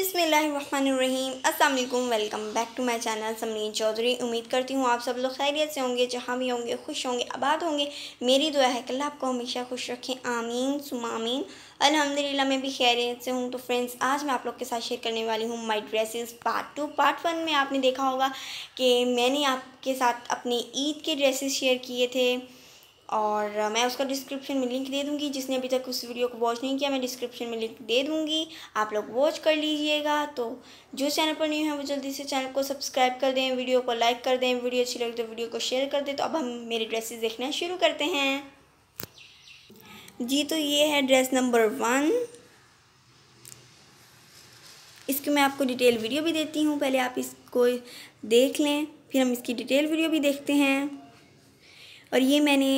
बिसमीम अल्लाम welcome back to my channel Samreen Chaudhary उम्मीद करती हूँ आप सब लोग खैरियत से होंगे जहाँ भी होंगे खुश होंगे आबाद होंगे मेरी दुआ है कि अल्लाह आपको हमेशा खुश रखें आमीन सुमामीन अल्हम्दुलिल्लाह मैं भी खैरियत से हूँ तो फ्रेंड्स आज मैं आप लोग के साथ शेयर करने वाली हूँ my dresses part two part one में आपने देखा होगा कि मैंने आपके साथ अपने ईद के ड्रेसेस शेयर किए थे और मैं उसका डिस्क्रिप्शन में लिंक दे दूँगी जिसने अभी तक उस वीडियो को वॉच नहीं किया मैं डिस्क्रिप्शन में लिंक दे दूँगी आप लोग वॉच कर लीजिएगा तो जो चैनल पर न्यू है वो जल्दी से चैनल को सब्सक्राइब कर दें वीडियो को लाइक कर दें वीडियो अच्छी लगे तो वीडियो को शेयर कर दें तो अब हम मेरी ड्रेसेस देखना शुरू करते हैं जी तो ये है ड्रेस नंबर वन इसकी मैं आपको डिटेल वीडियो भी देती हूँ पहले आप इसको देख लें फिर हम इसकी डिटेल वीडियो भी देखते हैं और ये मैंने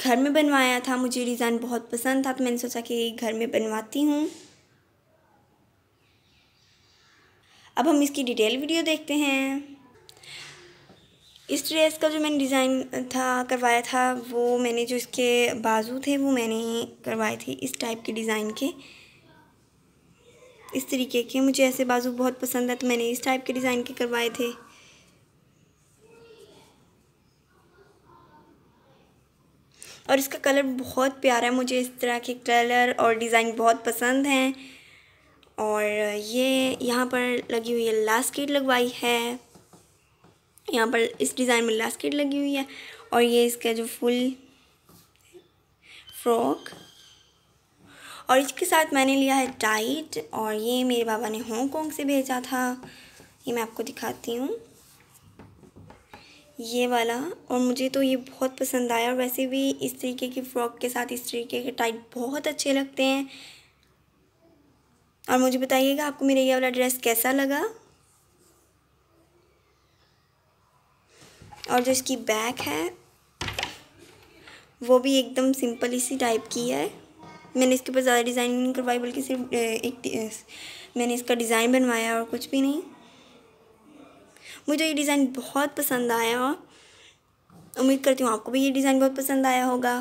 घर में बनवाया था मुझे डिज़ाइन बहुत पसंद था तो मैंने सोचा कि घर में बनवाती हूँ अब हम इसकी डिटेल वीडियो देखते हैं इस ड्रेस का जो मैंने डिज़ाइन था करवाया था वो मैंने जो इसके बाजू थे वो मैंने करवाए थे इस टाइप के डिज़ाइन के इस तरीके के मुझे ऐसे बाजू बहुत पसंद है तो मैंने इस टाइप के डिज़ाइन के करवाए थे और इसका कलर बहुत प्यारा है मुझे इस तरह के कलर और डिज़ाइन बहुत पसंद हैं और ये यहाँ पर लगी हुई है लास्केट लगवाई है यहाँ पर इस डिज़ाइन में लास्केट लगी हुई है और ये इसका जो फुल फ्रॉक और इसके साथ मैंने लिया है टाइट और ये मेरे बाबा ने कॉन्ग से भेजा था ये मैं आपको दिखाती हूँ ये वाला और मुझे तो ये बहुत पसंद आया और वैसे भी इस तरीके की फ़्रॉक के साथ इस तरीके के टाइट बहुत अच्छे लगते हैं और मुझे बताइएगा आपको मेरा ये वाला ड्रेस कैसा लगा और जो इसकी बैक है वो भी एकदम सिंपल इसी टाइप की है मैंने इसके ऊपर ज़्यादा डिज़ाइन नहीं करवाई बल्कि सिर्फ एक मैंने इसका डिज़ाइन बनवाया और कुछ भी नहीं मुझे ये डिज़ाइन बहुत पसंद आया उम्मीद करती हूँ आपको भी ये डिज़ाइन बहुत पसंद आया होगा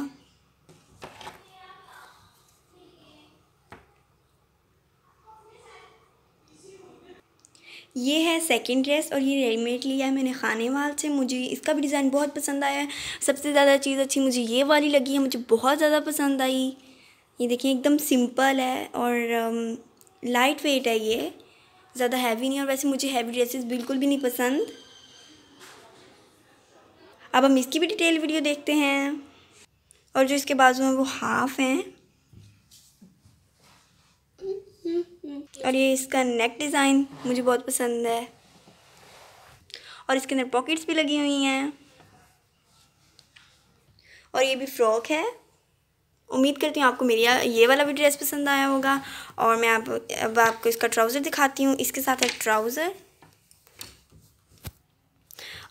ये है सेकंड ड्रेस और ये रेडीमेड लिया है मैंने खाने वाल से मुझे इसका भी डिज़ाइन बहुत पसंद आया सबसे ज़्यादा चीज़ अच्छी मुझे ये वाली लगी है मुझे बहुत ज़्यादा पसंद आई ये देखिए एकदम सिंपल है और लाइट um, वेट है ये ज़्यादा हैवी नहीं और वैसे मुझे हैवी ड्रेसेस बिल्कुल भी नहीं पसंद अब हम इसकी भी डिटेल वीडियो देखते हैं और जो इसके बाजू हैं वो हाफ हैं और ये इसका नेक डिज़ाइन मुझे बहुत पसंद है और इसके अंदर पॉकेट्स भी लगी हुई हैं और ये भी फ्रॉक है उम्मीद करती हूँ आपको मेरी ये वाला भी ड्रेस पसंद आया होगा और मैं आप अब आपको इसका ट्राउज़र दिखाती हूँ इसके साथ है ट्राउज़र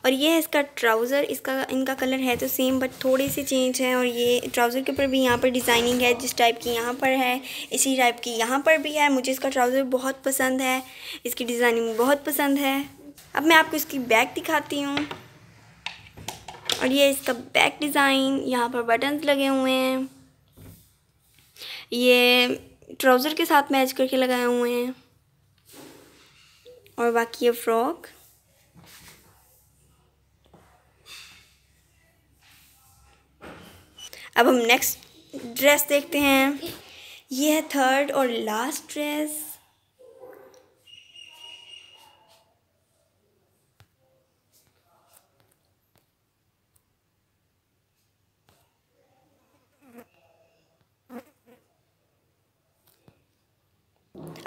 और ये है इसका ट्राउज़र इसका इनका कलर है तो सेम बट थोड़े से चेंज है और ये ट्राउज़र के ऊपर भी यहाँ पर डिज़ाइनिंग है जिस टाइप की यहाँ पर है इसी टाइप की यहाँ पर भी है मुझे इसका ट्राउज़र बहुत पसंद है इसकी डिज़ाइनिंग बहुत पसंद है अब मैं आपको इसकी बैक दिखाती हूँ और ये इसका बैक डिज़ाइन यहाँ पर बटन्स लगे हुए हैं ये ट्राउज़र के साथ मैच करके लगाए हुए हैं और बाकी ये फ्रॉक अब हम नेक्स्ट ड्रेस देखते हैं ये है थर्ड और लास्ट ड्रेस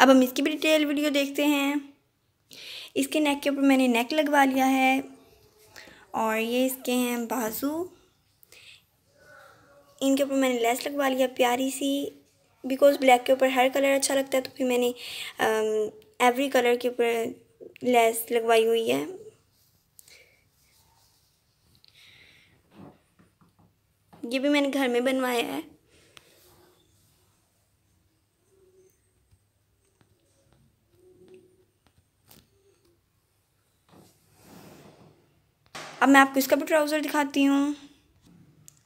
अब हम इसकी भी डिटेल वीडियो देखते हैं इसके नेक के ऊपर मैंने नेक लगवा लिया है और ये इसके हैं बाजू इनके ऊपर मैंने लेस लगवा लिया प्यारी सी बिकॉज ब्लैक के ऊपर हर कलर अच्छा लगता है तो फिर मैंने एवरी कलर के ऊपर लेस लगवाई हुई है ये भी मैंने घर में बनवाया है अब मैं आपको इसका भी ट्राउज़र दिखाती हूँ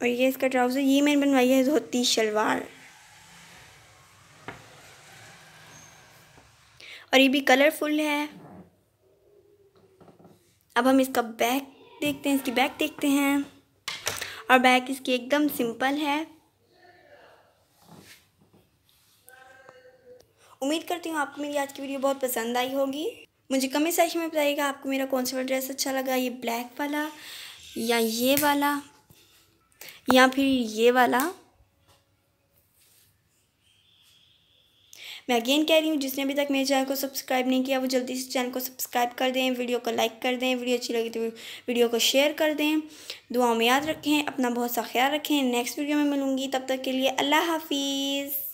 और ये इसका ट्राउज़र ये मैंने बनवाई है धोती शलवार और ये भी कलरफुल है अब हम इसका बैक देखते हैं इसकी बैक देखते हैं और बैक इसकी एकदम सिंपल है उम्मीद करती हूँ आपको मेरी आज की वीडियो बहुत पसंद आई होगी मुझे कमेंट सेक्शन में बताइएगा आपको मेरा कौन सा ड्रेस अच्छा लगा ये ब्लैक वाला या ये वाला या फिर ये वाला मैं अगेन कह रही हूँ जिसने अभी तक मेरे चैनल को सब्सक्राइब नहीं किया वो जल्दी से चैनल को सब्सक्राइब कर दें वीडियो को लाइक कर दें वीडियो अच्छी लगी तो वीडियो को शेयर कर दें दुआओं में याद रखें अपना बहुत सा ख्याल रखें नेक्स्ट वीडियो में मिलूंगी तब तक के लिए अल्लाह हाफिज़